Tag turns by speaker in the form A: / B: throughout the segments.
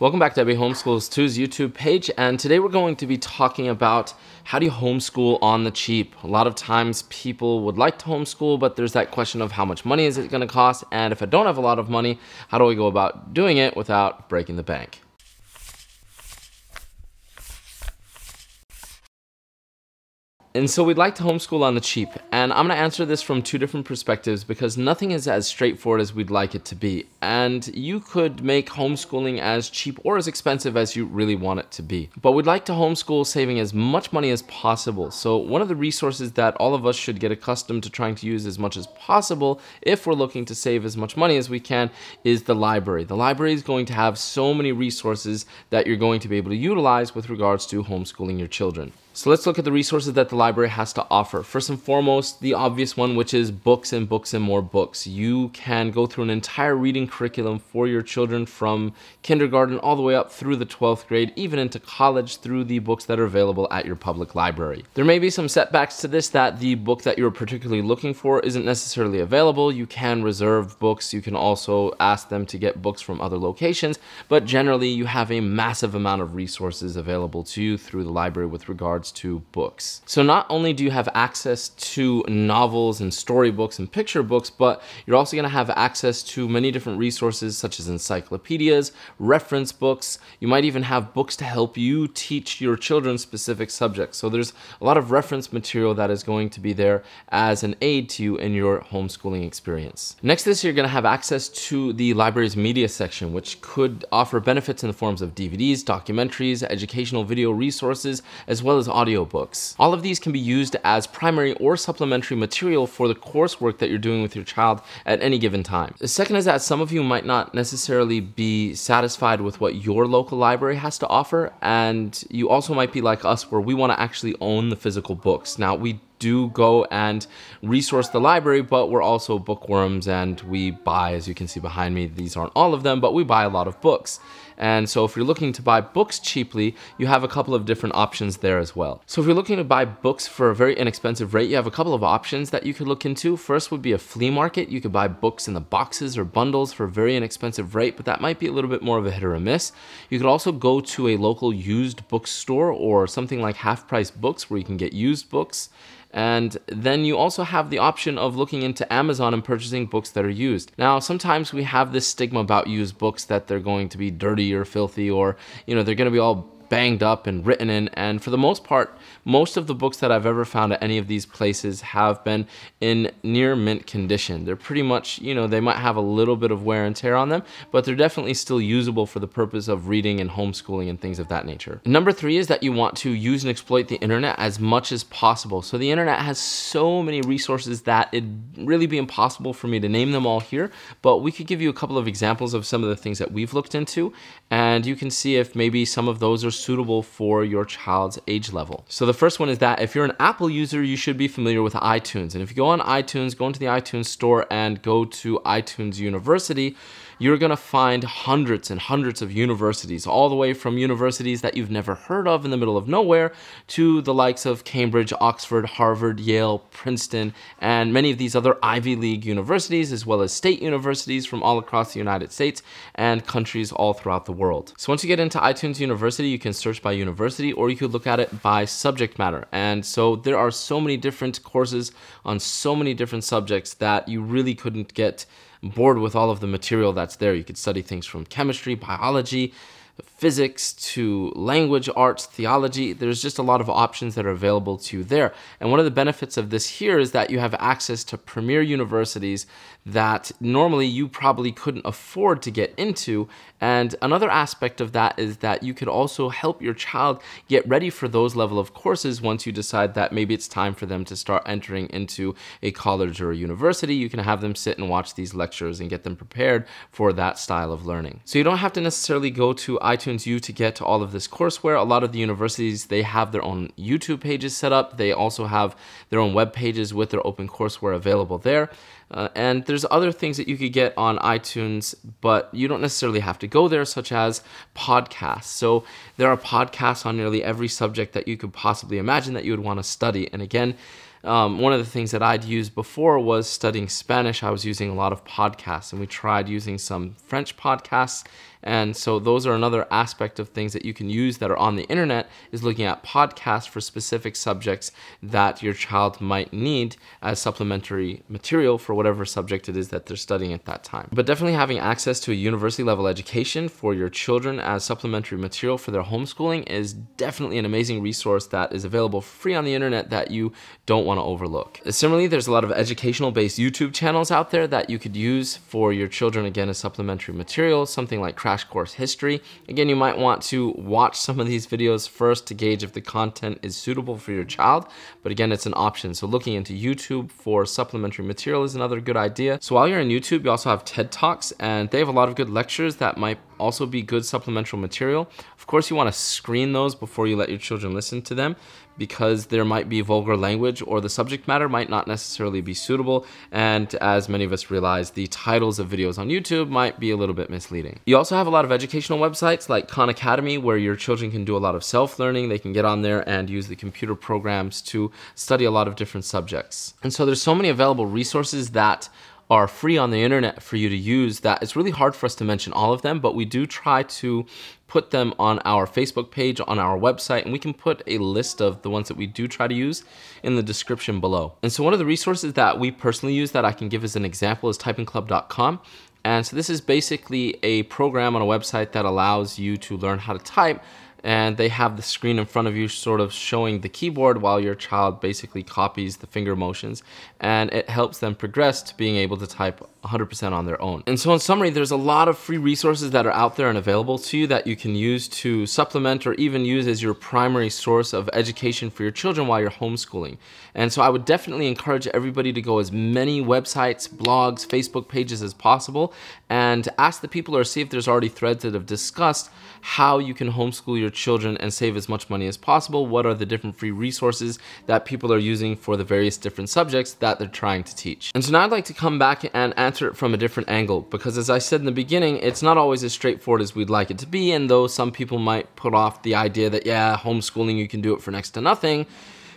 A: Welcome back to Abby Homeschools 2's YouTube page, and today we're going to be talking about how do you homeschool on the cheap. A lot of times people would like to homeschool, but there's that question of how much money is it gonna cost, and if I don't have a lot of money, how do I go about doing it without breaking the bank? And so we'd like to homeschool on the cheap, and I'm gonna answer this from two different perspectives because nothing is as straightforward as we'd like it to be. And you could make homeschooling as cheap or as expensive as you really want it to be. But we'd like to homeschool saving as much money as possible. So one of the resources that all of us should get accustomed to trying to use as much as possible if we're looking to save as much money as we can is the library. The library is going to have so many resources that you're going to be able to utilize with regards to homeschooling your children. So let's look at the resources that the library has to offer. First and foremost, the obvious one, which is books and books and more books. You can go through an entire reading curriculum for your children from kindergarten all the way up through the 12th grade, even into college through the books that are available at your public library. There may be some setbacks to this that the book that you're particularly looking for isn't necessarily available. You can reserve books. You can also ask them to get books from other locations, but generally you have a massive amount of resources available to you through the library with regard regards to books. So not only do you have access to novels and storybooks and picture books, but you're also gonna have access to many different resources such as encyclopedias, reference books. You might even have books to help you teach your children specific subjects. So there's a lot of reference material that is going to be there as an aid to you in your homeschooling experience. Next is you're gonna have access to the library's media section, which could offer benefits in the forms of DVDs, documentaries, educational video resources, as well as audiobooks. All of these can be used as primary or supplementary material for the coursework that you're doing with your child at any given time. The second is that some of you might not necessarily be satisfied with what your local library has to offer, and you also might be like us where we want to actually own the physical books. Now, we do go and resource the library, but we're also bookworms and we buy, as you can see behind me, these aren't all of them, but we buy a lot of books. And so if you're looking to buy books cheaply, you have a couple of different options there as well. So if you're looking to buy books for a very inexpensive rate, you have a couple of options that you could look into. First would be a flea market. You could buy books in the boxes or bundles for a very inexpensive rate, but that might be a little bit more of a hit or a miss. You could also go to a local used bookstore or something like half price books where you can get used books and then you also have the option of looking into Amazon and purchasing books that are used. Now, sometimes we have this stigma about used books that they're going to be dirty or filthy or, you know, they're going to be all banged up and written in. And for the most part, most of the books that I've ever found at any of these places have been in near mint condition. They're pretty much, you know, they might have a little bit of wear and tear on them, but they're definitely still usable for the purpose of reading and homeschooling and things of that nature. Number three is that you want to use and exploit the internet as much as possible. So the internet has so many resources that it'd really be impossible for me to name them all here, but we could give you a couple of examples of some of the things that we've looked into, and you can see if maybe some of those are suitable for your child's age level. So the first one is that if you're an Apple user, you should be familiar with iTunes. And if you go on iTunes, go into the iTunes store and go to iTunes University, you're gonna find hundreds and hundreds of universities, all the way from universities that you've never heard of in the middle of nowhere to the likes of Cambridge, Oxford, Harvard, Yale, Princeton, and many of these other Ivy League universities, as well as state universities from all across the United States and countries all throughout the world. So once you get into iTunes University, you can search by university or you could look at it by subject matter. And so there are so many different courses on so many different subjects that you really couldn't get bored with all of the material that's there. You could study things from chemistry, biology, physics to language arts theology there's just a lot of options that are available to you there and one of the benefits of this here is that you have access to premier universities that normally you probably couldn't afford to get into and another aspect of that is that you could also help your child get ready for those level of courses once you decide that maybe it's time for them to start entering into a college or a university you can have them sit and watch these lectures and get them prepared for that style of learning so you don't have to necessarily go to iTunes you to get to all of this courseware. A lot of the universities, they have their own YouTube pages set up. They also have their own web pages with their open courseware available there. Uh, and there's other things that you could get on iTunes, but you don't necessarily have to go there, such as podcasts. So there are podcasts on nearly every subject that you could possibly imagine that you would want to study. And again, um, one of the things that I'd used before was studying Spanish. I was using a lot of podcasts, and we tried using some French podcasts and so those are another aspect of things that you can use that are on the internet is looking at podcasts for specific subjects that your child might need as supplementary material for whatever subject it is that they're studying at that time. But definitely having access to a university level education for your children as supplementary material for their homeschooling is definitely an amazing resource that is available free on the internet that you don't want to overlook. Similarly, there's a lot of educational based YouTube channels out there that you could use for your children again as supplementary material, something like Crash course history. Again, you might want to watch some of these videos first to gauge if the content is suitable for your child, but again, it's an option. So looking into YouTube for supplementary material is another good idea. So while you're on YouTube, you also have TED Talks and they have a lot of good lectures that might also be good supplemental material. Of course, you want to screen those before you let your children listen to them because there might be vulgar language or the subject matter might not necessarily be suitable. And as many of us realize, the titles of videos on YouTube might be a little bit misleading. You also have a lot of educational websites like Khan Academy where your children can do a lot of self-learning. They can get on there and use the computer programs to study a lot of different subjects. And so there's so many available resources that are free on the internet for you to use that it's really hard for us to mention all of them, but we do try to put them on our Facebook page, on our website, and we can put a list of the ones that we do try to use in the description below. And so one of the resources that we personally use that I can give as an example is typingclub.com. And so this is basically a program on a website that allows you to learn how to type and they have the screen in front of you sort of showing the keyboard while your child basically copies the finger motions and it helps them progress to being able to type 100% on their own. And so in summary, there's a lot of free resources that are out there and available to you that you can use to supplement or even use as your primary source of education for your children while you're homeschooling. And so I would definitely encourage everybody to go as many websites, blogs, Facebook pages as possible and ask the people or see if there's already threads that have discussed how you can homeschool your children and save as much money as possible? What are the different free resources that people are using for the various different subjects that they're trying to teach? And so now I'd like to come back and answer it from a different angle because as I said in the beginning, it's not always as straightforward as we'd like it to be. And though some people might put off the idea that, yeah, homeschooling, you can do it for next to nothing,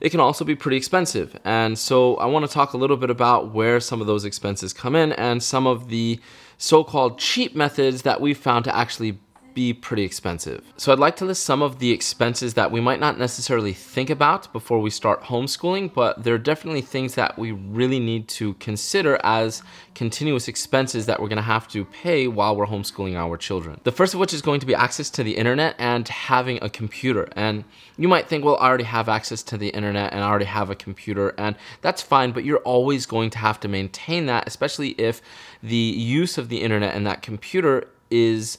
A: it can also be pretty expensive. And so I want to talk a little bit about where some of those expenses come in and some of the so-called cheap methods that we found to actually be pretty expensive. So I'd like to list some of the expenses that we might not necessarily think about before we start homeschooling, but there are definitely things that we really need to consider as continuous expenses that we're gonna have to pay while we're homeschooling our children. The first of which is going to be access to the internet and having a computer. And you might think, well, I already have access to the internet and I already have a computer, and that's fine, but you're always going to have to maintain that, especially if the use of the internet and that computer is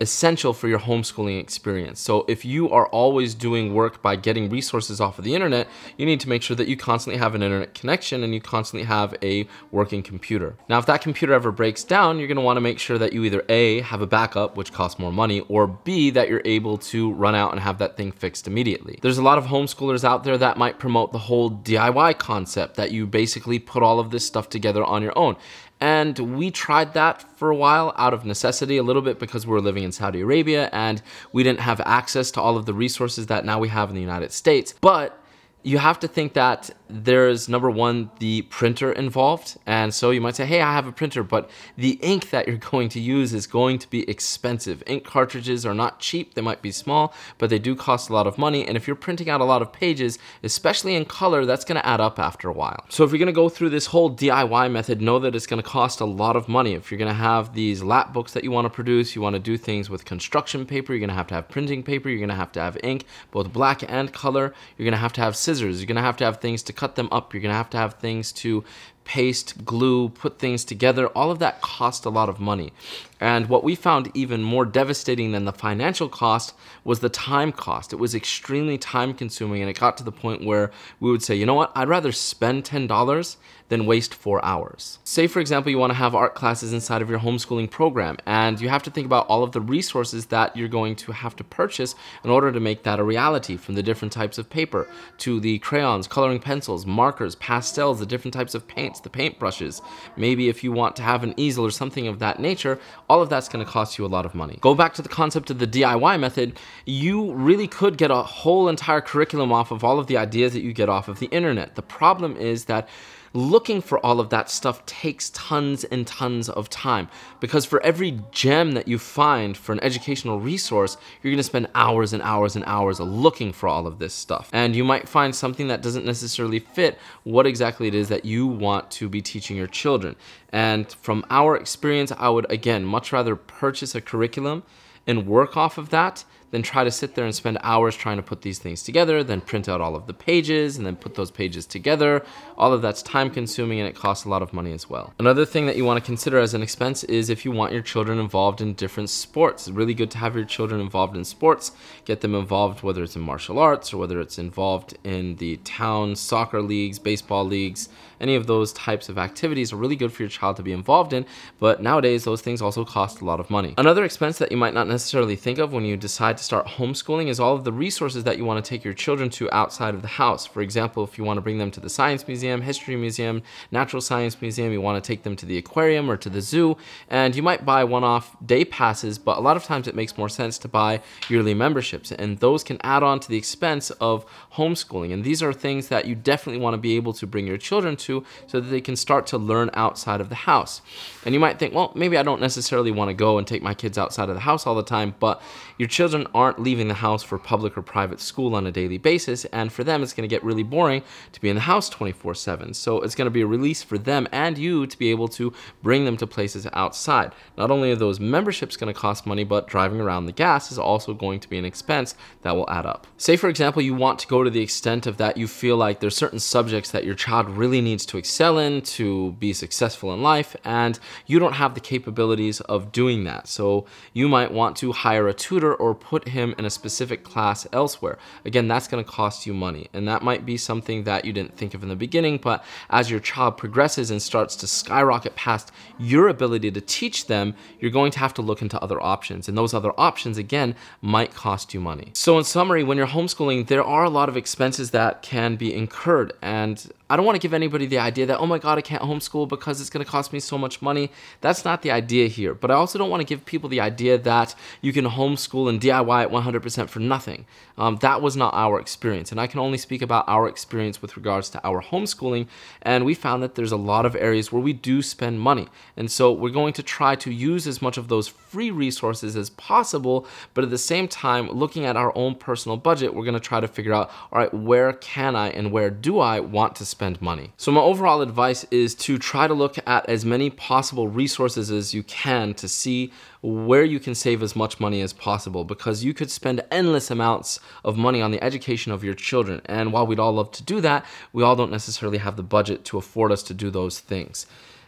A: essential for your homeschooling experience. So if you are always doing work by getting resources off of the internet, you need to make sure that you constantly have an internet connection and you constantly have a working computer. Now, if that computer ever breaks down, you're gonna wanna make sure that you either A, have a backup, which costs more money, or B, that you're able to run out and have that thing fixed immediately. There's a lot of homeschoolers out there that might promote the whole DIY concept that you basically put all of this stuff together on your own. And we tried that for a while out of necessity a little bit because we were living in Saudi Arabia and we didn't have access to all of the resources that now we have in the United States. But you have to think that there's number one, the printer involved. And so you might say, hey, I have a printer, but the ink that you're going to use is going to be expensive. Ink cartridges are not cheap, they might be small, but they do cost a lot of money. And if you're printing out a lot of pages, especially in color, that's gonna add up after a while. So if you're gonna go through this whole DIY method, know that it's gonna cost a lot of money. If you're gonna have these lap books that you wanna produce, you wanna do things with construction paper, you're gonna have to have printing paper, you're gonna have to have ink, both black and color, you're gonna have to have scissors scissors. You're gonna have to have things to cut them up. You're gonna have to have things to paste, glue, put things together, all of that cost a lot of money. And what we found even more devastating than the financial cost was the time cost. It was extremely time consuming and it got to the point where we would say, you know what, I'd rather spend $10 than waste four hours. Say for example, you wanna have art classes inside of your homeschooling program and you have to think about all of the resources that you're going to have to purchase in order to make that a reality from the different types of paper to the crayons, coloring pencils, markers, pastels, the different types of paint, wants the paintbrushes. Maybe if you want to have an easel or something of that nature, all of that's gonna cost you a lot of money. Go back to the concept of the DIY method, you really could get a whole entire curriculum off of all of the ideas that you get off of the internet. The problem is that looking for all of that stuff takes tons and tons of time because for every gem that you find for an educational resource, you're gonna spend hours and hours and hours looking for all of this stuff. And you might find something that doesn't necessarily fit what exactly it is that you want to be teaching your children. And from our experience, I would again much rather purchase a curriculum and work off of that then try to sit there and spend hours trying to put these things together, then print out all of the pages, and then put those pages together. All of that's time consuming and it costs a lot of money as well. Another thing that you wanna consider as an expense is if you want your children involved in different sports. It's really good to have your children involved in sports, get them involved whether it's in martial arts or whether it's involved in the town soccer leagues, baseball leagues, any of those types of activities are really good for your child to be involved in, but nowadays those things also cost a lot of money. Another expense that you might not necessarily think of when you decide to start homeschooling is all of the resources that you want to take your children to outside of the house. For example, if you want to bring them to the science museum, history museum, natural science museum, you want to take them to the aquarium or to the zoo, and you might buy one-off day passes, but a lot of times it makes more sense to buy yearly memberships, and those can add on to the expense of homeschooling. And these are things that you definitely want to be able to bring your children to so that they can start to learn outside of the house. And you might think, well, maybe I don't necessarily want to go and take my kids outside of the house all the time, but your children aren't leaving the house for public or private school on a daily basis, and for them, it's gonna get really boring to be in the house 24-7. So it's gonna be a release for them and you to be able to bring them to places outside. Not only are those memberships gonna cost money, but driving around the gas is also going to be an expense that will add up. Say, for example, you want to go to the extent of that you feel like there's certain subjects that your child really needs to excel in to be successful in life, and you don't have the capabilities of doing that. So you might want to hire a tutor or put put him in a specific class elsewhere. Again, that's gonna cost you money. And that might be something that you didn't think of in the beginning, but as your child progresses and starts to skyrocket past your ability to teach them, you're going to have to look into other options. And those other options, again, might cost you money. So in summary, when you're homeschooling, there are a lot of expenses that can be incurred. And I don't want to give anybody the idea that, oh my God, I can't homeschool because it's going to cost me so much money. That's not the idea here. But I also don't want to give people the idea that you can homeschool and DIY at 100% for nothing. Um, that was not our experience. And I can only speak about our experience with regards to our homeschooling. And we found that there's a lot of areas where we do spend money. And so we're going to try to use as much of those free resources as possible. But at the same time, looking at our own personal budget, we're going to try to figure out, all right, where can I and where do I want to spend? spend money. So my overall advice is to try to look at as many possible resources as you can to see where you can save as much money as possible because you could spend endless amounts of money on the education of your children. And while we'd all love to do that, we all don't necessarily have the budget to afford us to do those things.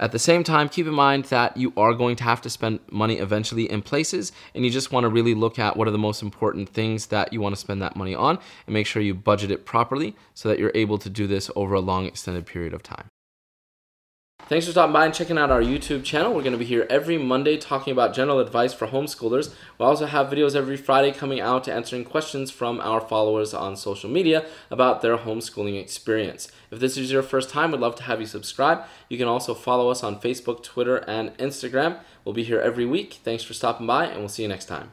A: At the same time, keep in mind that you are going to have to spend money eventually in places, and you just wanna really look at what are the most important things that you wanna spend that money on, and make sure you budget it properly so that you're able to do this over a long extended period of time. Thanks for stopping by and checking out our YouTube channel. We're going to be here every Monday talking about general advice for homeschoolers. We also have videos every Friday coming out answering questions from our followers on social media about their homeschooling experience. If this is your first time, we'd love to have you subscribe. You can also follow us on Facebook, Twitter, and Instagram. We'll be here every week. Thanks for stopping by, and we'll see you next time.